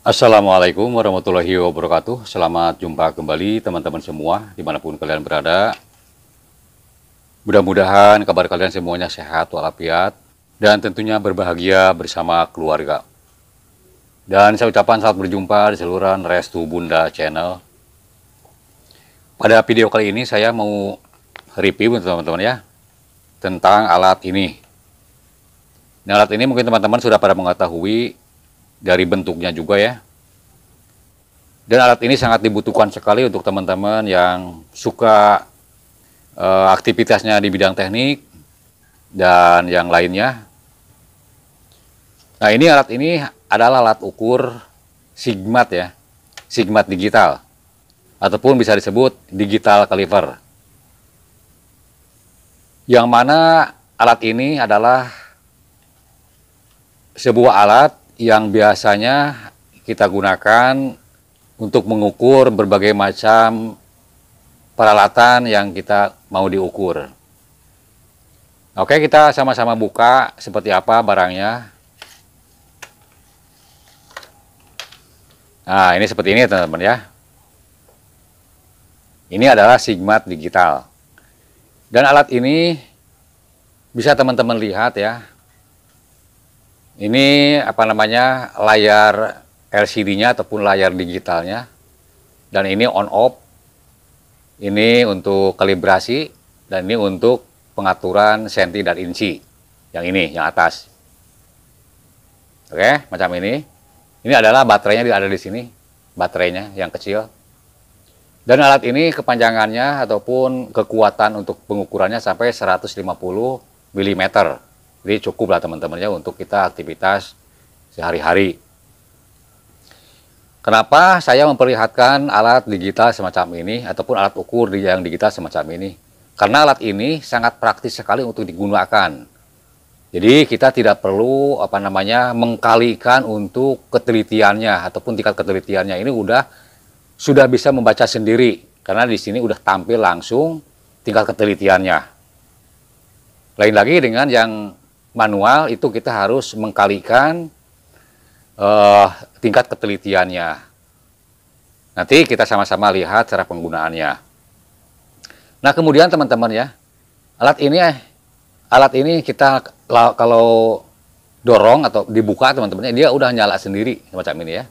Assalamualaikum warahmatullahi wabarakatuh. Selamat jumpa kembali teman-teman semua dimanapun kalian berada. Mudah-mudahan kabar kalian semuanya sehat walafiat dan tentunya berbahagia bersama keluarga. Dan saya ucapkan saat berjumpa di seluruh Restu Bunda Channel. Pada video kali ini saya mau review untuk teman-teman ya tentang alat ini. Nah, alat ini mungkin teman-teman sudah pada mengetahui dari bentuknya juga ya. Dan alat ini sangat dibutuhkan sekali untuk teman-teman yang suka e, aktivitasnya di bidang teknik dan yang lainnya. Nah ini alat ini adalah alat ukur sigmat ya, sigmat digital. Ataupun bisa disebut digital caliper. Yang mana alat ini adalah sebuah alat yang biasanya kita gunakan untuk mengukur berbagai macam peralatan yang kita mau diukur. Oke, kita sama-sama buka seperti apa barangnya. Nah, ini seperti ini teman-teman ya. Ini adalah sigmat digital. Dan alat ini bisa teman-teman lihat ya, ini apa namanya layar LCD-nya ataupun layar digitalnya. Dan ini on off. Ini untuk kalibrasi dan ini untuk pengaturan senti dan inci. Yang ini, yang atas. Oke, macam ini. Ini adalah baterainya ada di sini. Baterainya yang kecil. Dan alat ini kepanjangannya ataupun kekuatan untuk pengukurannya sampai 150 mm. Jadi cukuplah lah teman-temannya untuk kita aktivitas sehari-hari. Kenapa saya memperlihatkan alat digital semacam ini ataupun alat ukur yang digital semacam ini? Karena alat ini sangat praktis sekali untuk digunakan. Jadi kita tidak perlu apa namanya mengkalikan untuk ketelitiannya ataupun tingkat ketelitiannya ini udah sudah bisa membaca sendiri karena di sini udah tampil langsung tingkat ketelitiannya. Lain lagi dengan yang manual itu kita harus mengkalikan uh, tingkat ketelitiannya. Nanti kita sama-sama lihat cara penggunaannya. Nah kemudian teman-teman ya, alat ini eh, alat ini kita kalau dorong atau dibuka teman-teman, ya, dia udah nyala sendiri macam ini ya.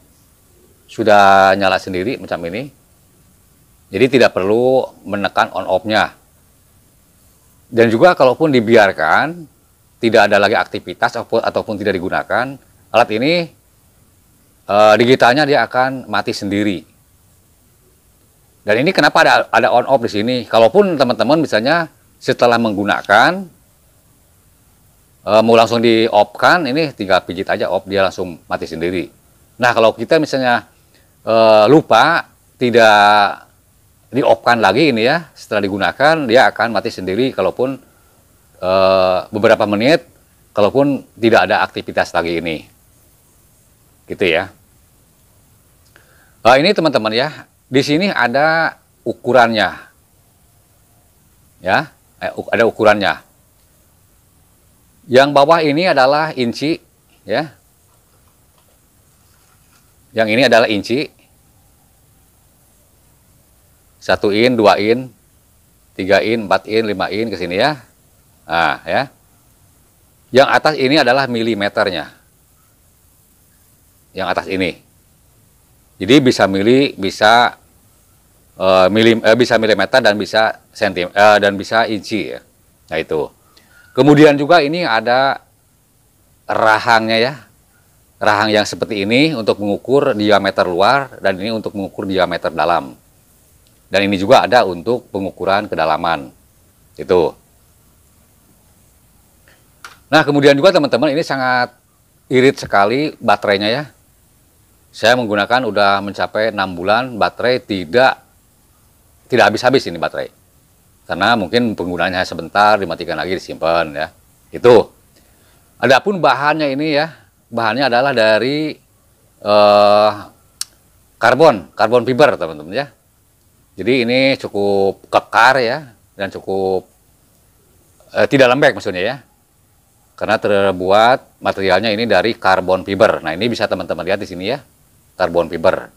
Sudah nyala sendiri macam ini. Jadi tidak perlu menekan on off-nya. Dan juga kalaupun dibiarkan, tidak ada lagi aktivitas ataupun tidak digunakan, alat ini e, digitalnya dia akan mati sendiri. Dan ini kenapa ada ada on off di sini? Kalaupun teman-teman misalnya setelah menggunakan e, mau langsung di off kan, ini tinggal pijit aja off dia langsung mati sendiri. Nah kalau kita misalnya e, lupa tidak di off kan lagi ini ya setelah digunakan dia akan mati sendiri kalaupun Eh, beberapa menit, kalaupun tidak ada aktivitas lagi ini. Gitu ya. Nah ini teman-teman ya, di sini ada ukurannya. Ya, eh, ada ukurannya. Yang bawah ini adalah inci, ya. Yang ini adalah inci. Satu in, dua in, tiga in, empat in, lima in ke sini ya. Nah, ya. Yang atas ini adalah milimeternya. Yang atas ini. Jadi bisa mili, bisa uh, eh, mili, uh, eh, bisa milimeter dan bisa sentim uh, eh, dan bisa inci ya. Nah itu. Kemudian juga ini ada rahangnya ya. Rahang yang seperti ini untuk mengukur diameter luar dan ini untuk mengukur diameter dalam. Dan ini juga ada untuk pengukuran kedalaman. Itu. Nah, kemudian juga teman-teman ini sangat irit sekali baterainya ya. Saya menggunakan udah mencapai 6 bulan baterai tidak tidak habis-habis ini baterai. Karena mungkin penggunaannya sebentar dimatikan lagi disimpan ya. Itu. Adapun bahannya ini ya, bahannya adalah dari eh, karbon, karbon fiber teman-teman ya. Jadi ini cukup kekar ya dan cukup eh, tidak lembek maksudnya ya karena terbuat materialnya ini dari karbon fiber. Nah, ini bisa teman-teman lihat di sini ya. Karbon fiber.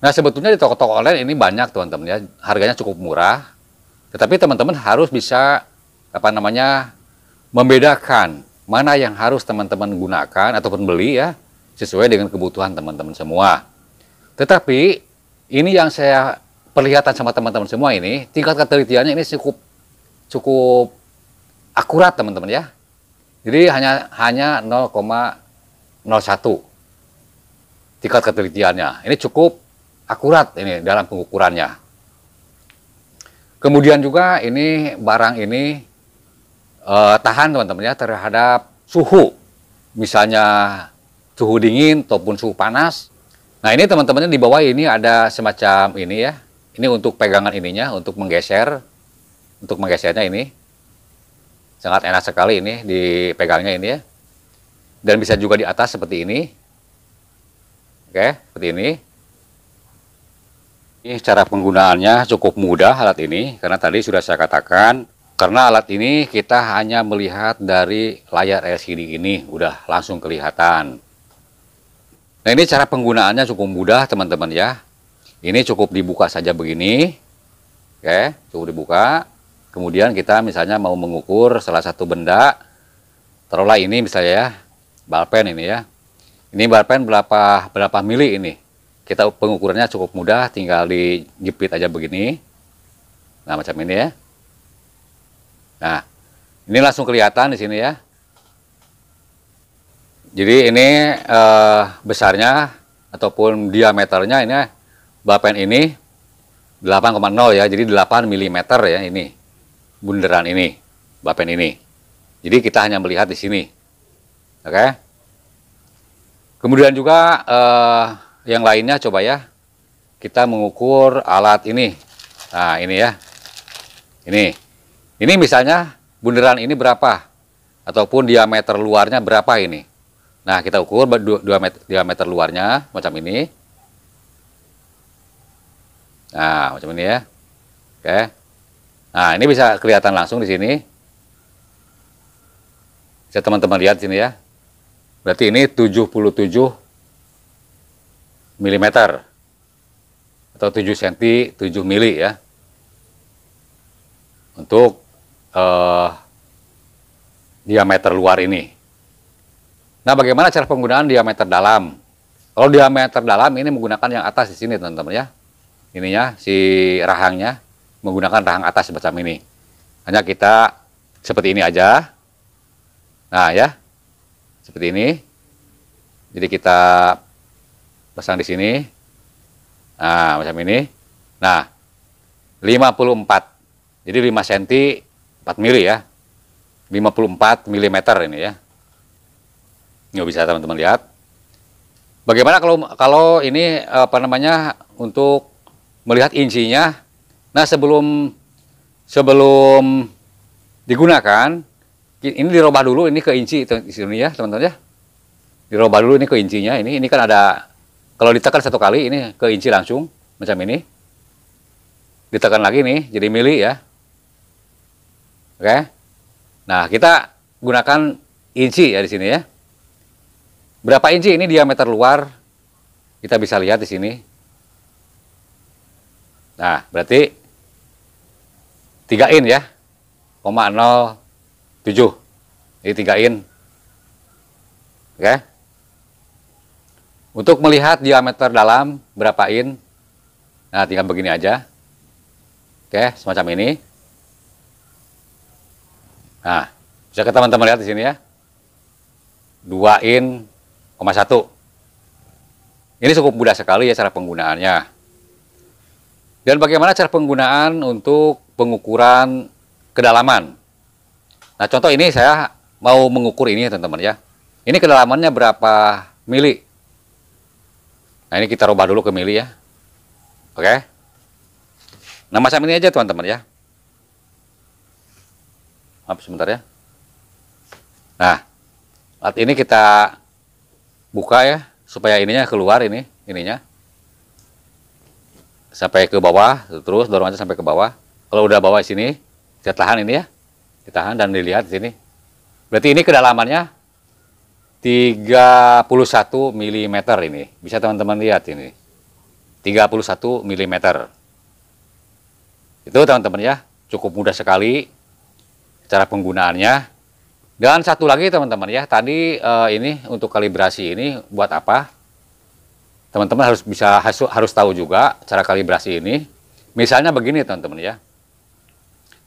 Nah, sebetulnya di toko-toko online ini banyak teman-teman ya. Harganya cukup murah. Tetapi teman-teman harus bisa apa namanya? membedakan mana yang harus teman-teman gunakan ataupun beli ya sesuai dengan kebutuhan teman-teman semua. Tetapi ini yang saya perlihatkan sama teman-teman semua ini tingkat ketelitiannya ini cukup cukup akurat teman-teman ya. Jadi hanya hanya 0,01 tingkat ketelitiannya. Ini cukup akurat ini dalam pengukurannya. Kemudian juga ini barang ini eh, tahan teman-teman ya terhadap suhu. Misalnya suhu dingin ataupun suhu panas. Nah ini teman teman di bawah ini ada semacam ini ya. Ini untuk pegangan ininya untuk menggeser untuk menggesernya ini sangat enak sekali ini dipegangnya ini ya dan bisa juga di atas seperti ini oke seperti ini ini cara penggunaannya cukup mudah alat ini karena tadi sudah saya katakan karena alat ini kita hanya melihat dari layar LCD ini udah langsung kelihatan nah ini cara penggunaannya cukup mudah teman-teman ya ini cukup dibuka saja begini oke cukup dibuka Kemudian kita misalnya mau mengukur salah satu benda, terolah ini misalnya ya, balpen ini ya. Ini balpen berapa berapa mili ini? Kita pengukurannya cukup mudah, tinggal dijepit aja begini. Nah, macam ini ya. Nah, ini langsung kelihatan di sini ya. Jadi ini eh, besarnya ataupun diameternya ini balpen ini 8,0 ya, jadi 8 mm ya ini bundaran ini, Bapen ini. Jadi kita hanya melihat di sini. Oke. Okay? Kemudian juga eh, yang lainnya coba ya. Kita mengukur alat ini. Nah, ini ya. Ini. Ini misalnya bundaran ini berapa? Ataupun diameter luarnya berapa ini? Nah, kita ukur meter diameter luarnya macam ini. Nah, macam ini ya. Oke. Okay. Nah, ini bisa kelihatan langsung di sini. Bisa teman-teman lihat sini ya. Berarti ini 77 mm atau 7 cm 7 mili ya. Untuk uh, diameter luar ini. Nah, bagaimana cara penggunaan diameter dalam? Kalau diameter dalam ini menggunakan yang atas di sini, teman-teman ya. Ininya si rahangnya menggunakan rahang atas macam ini. Hanya kita seperti ini aja. Nah ya, seperti ini. Jadi kita pasang di sini. Nah, macam ini. Nah, 54. Jadi 5 cm 4 mili ya. 54 mm ini ya. Nggak bisa teman-teman lihat. Bagaimana kalau kalau ini apa namanya untuk melihat incinya Nah sebelum sebelum digunakan ini dirobah dulu ini ke inci di sini ya teman-teman ya dirobah dulu ini ke incinya ini ini kan ada kalau ditekan satu kali ini ke inci langsung macam ini ditekan lagi nih jadi mili ya oke nah kita gunakan inci ya di sini ya berapa inci ini diameter luar kita bisa lihat di sini nah berarti 3 in ya 0,07 jadi 3 in oke untuk melihat diameter dalam berapa in nah tinggal begini aja oke semacam ini nah bisa ke teman-teman lihat di sini ya 2 in 0,1 ini cukup mudah sekali ya cara penggunaannya dan bagaimana cara penggunaan untuk pengukuran kedalaman. Nah, contoh ini saya mau mengukur ini teman-teman ya. Ini kedalamannya berapa mili? Nah, ini kita rubah dulu ke mili ya. Oke. Nah, macam ini aja teman-teman ya. Maaf sebentar ya. Nah, alat ini kita buka ya supaya ininya keluar ini, ininya. Sampai ke bawah, terus dorong aja sampai ke bawah. Kalau udah bawa sini, kita tahan ini ya. Ditahan dan dilihat di sini. Berarti ini kedalamannya 31 mm ini. Bisa teman-teman lihat ini. 31 mm. Itu teman-teman ya, cukup mudah sekali cara penggunaannya. Dan satu lagi teman-teman ya, tadi uh, ini untuk kalibrasi ini buat apa? Teman-teman harus bisa harus tahu juga cara kalibrasi ini. Misalnya begini teman-teman ya.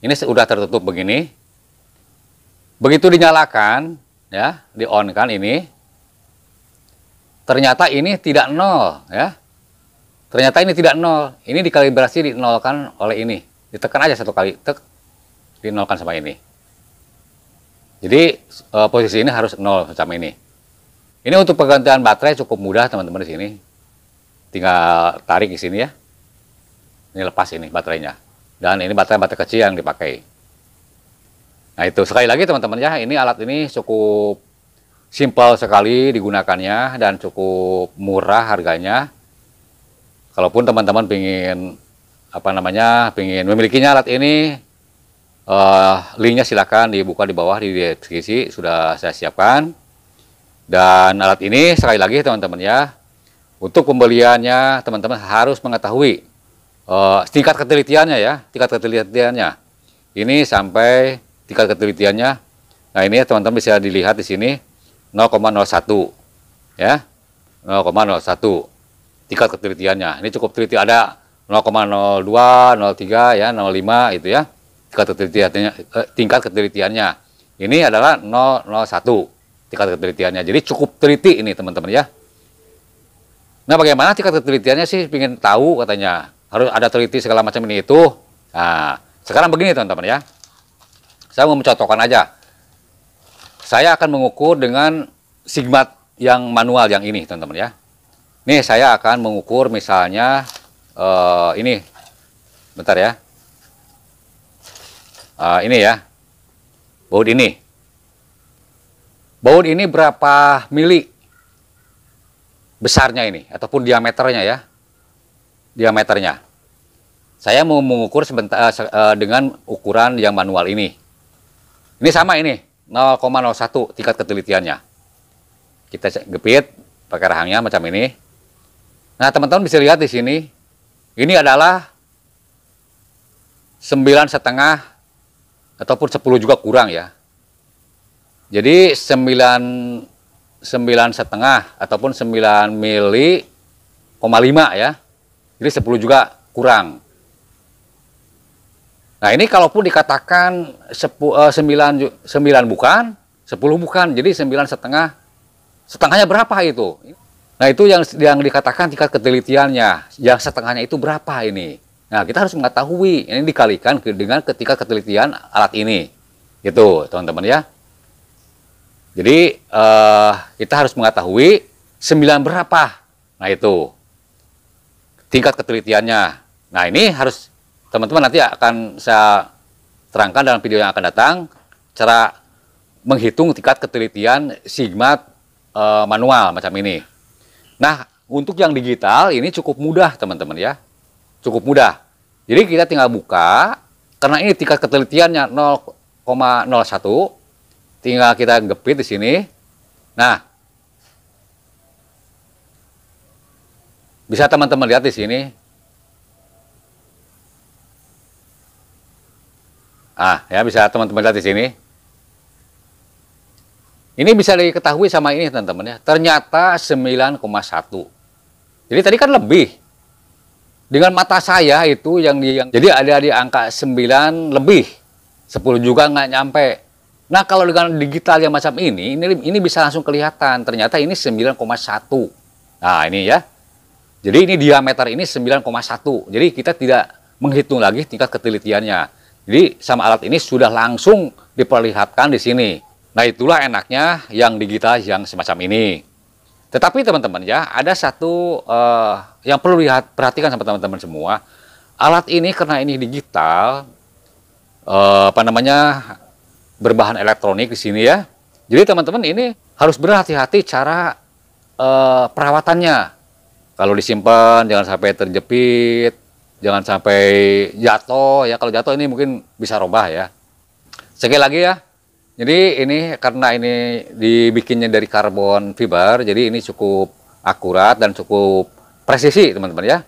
Ini sudah tertutup begini. Begitu dinyalakan, ya, di on kan ini. Ternyata ini tidak nol, ya. Ternyata ini tidak nol. Ini dikalibrasi dinolkan oleh ini. Ditekan aja satu kali, tek, dinolkan sama ini. Jadi e, posisi ini harus nol sama ini. Ini untuk penggantian baterai cukup mudah teman-teman di sini. Tinggal tarik di sini ya. Ini lepas ini baterainya dan ini baterai-baterai kecil yang dipakai. Nah itu sekali lagi teman-teman ya, ini alat ini cukup simple sekali digunakannya dan cukup murah harganya. Kalaupun teman-teman pingin apa namanya, pingin memilikinya alat ini, uh, linknya silahkan dibuka di bawah di deskripsi sudah saya siapkan. Dan alat ini sekali lagi teman-teman ya, untuk pembeliannya teman-teman harus mengetahui uh, tingkat ketelitiannya ya, tingkat ketelitiannya. Ini sampai tingkat ketelitiannya. Nah ini ya, teman-teman bisa dilihat di sini 0,01 ya 0,01 tingkat ketelitiannya. Ini cukup teliti ada 0,02, 03 ya 05 itu ya tingkat ketelitiannya. Eh, tingkat ketelitiannya. Ini adalah 001 tingkat ketelitiannya. Jadi cukup teliti ini teman-teman ya. Nah bagaimana tingkat ketelitiannya sih ingin tahu katanya harus ada teliti segala macam ini itu. Nah, sekarang begini teman-teman ya. Saya mau mencontohkan aja. Saya akan mengukur dengan sigmat yang manual yang ini teman-teman ya. Nih saya akan mengukur misalnya uh, ini. Bentar ya. Uh, ini ya. Baut ini. Baut ini berapa mili besarnya ini ataupun diameternya ya diameternya. Saya mau mengukur sebentar eh, eh, dengan ukuran yang manual ini. Ini sama ini, 0,01 tingkat ketelitiannya. Kita gepit pakai rahangnya macam ini. Nah, teman-teman bisa lihat di sini. Ini adalah 9 setengah ataupun 10 juga kurang ya. Jadi 9 9 setengah ataupun 9 mili, 5 ya jadi 10 juga kurang. Nah ini kalaupun dikatakan 10, 9, 9 bukan, 10 bukan, jadi 9 setengah, setengahnya berapa itu? Nah itu yang yang dikatakan tingkat ketelitiannya, yang setengahnya itu berapa ini? Nah kita harus mengetahui, ini dikalikan dengan ketika ketelitian alat ini. Gitu teman-teman ya. Jadi uh, kita harus mengetahui 9 berapa. Nah itu tingkat ketelitiannya. Nah ini harus teman-teman nanti akan saya terangkan dalam video yang akan datang cara menghitung tingkat ketelitian sigma e, manual macam ini. Nah untuk yang digital ini cukup mudah teman-teman ya, cukup mudah. Jadi kita tinggal buka karena ini tingkat ketelitiannya 0,01 tinggal kita gepit di sini. Nah, Bisa teman-teman lihat di sini. Ah, ya bisa teman-teman lihat di sini. Ini bisa diketahui sama ini teman-teman ya. Ternyata 9,1. Jadi tadi kan lebih. Dengan mata saya itu yang di yang, jadi ada di angka 9 lebih. 10 juga nggak nyampe. Nah, kalau dengan digital yang macam ini, ini ini bisa langsung kelihatan. Ternyata ini 9,1. Nah, ini ya. Jadi ini diameter ini 9,1. Jadi kita tidak menghitung lagi tingkat ketelitiannya. Jadi sama alat ini sudah langsung diperlihatkan di sini. Nah itulah enaknya yang digital yang semacam ini. Tetapi teman-teman ya, ada satu uh, yang perlu lihat perhatikan sama teman-teman semua. Alat ini karena ini digital, uh, apa namanya berbahan elektronik di sini ya. Jadi teman-teman ini harus berhati-hati cara uh, perawatannya kalau disimpan jangan sampai terjepit, jangan sampai jatuh ya. Kalau jatuh ini mungkin bisa robah ya. Sekali lagi ya. Jadi ini karena ini dibikinnya dari karbon fiber, jadi ini cukup akurat dan cukup presisi teman-teman ya.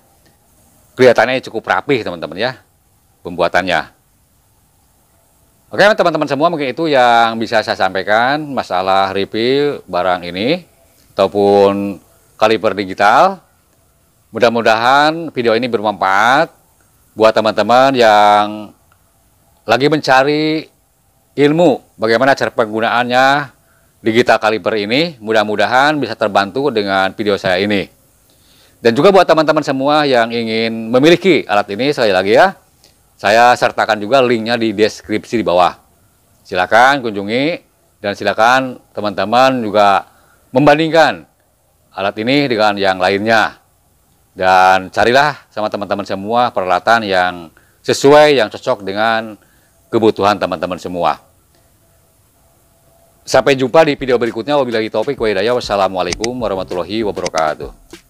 Kelihatannya cukup rapih teman-teman ya pembuatannya. Oke teman-teman semua mungkin itu yang bisa saya sampaikan masalah review barang ini ataupun kaliber digital. Mudah-mudahan video ini bermanfaat buat teman-teman yang lagi mencari ilmu bagaimana cara penggunaannya digital kaliber ini. Mudah-mudahan bisa terbantu dengan video saya ini. Dan juga buat teman-teman semua yang ingin memiliki alat ini, sekali lagi ya, saya sertakan juga linknya di deskripsi di bawah. Silakan kunjungi dan silakan teman-teman juga membandingkan alat ini dengan yang lainnya dan carilah sama teman-teman semua peralatan yang sesuai yang cocok dengan kebutuhan teman-teman semua. Sampai jumpa di video berikutnya. Wabillahi taufik wa hidayah. Wassalamualaikum warahmatullahi wabarakatuh.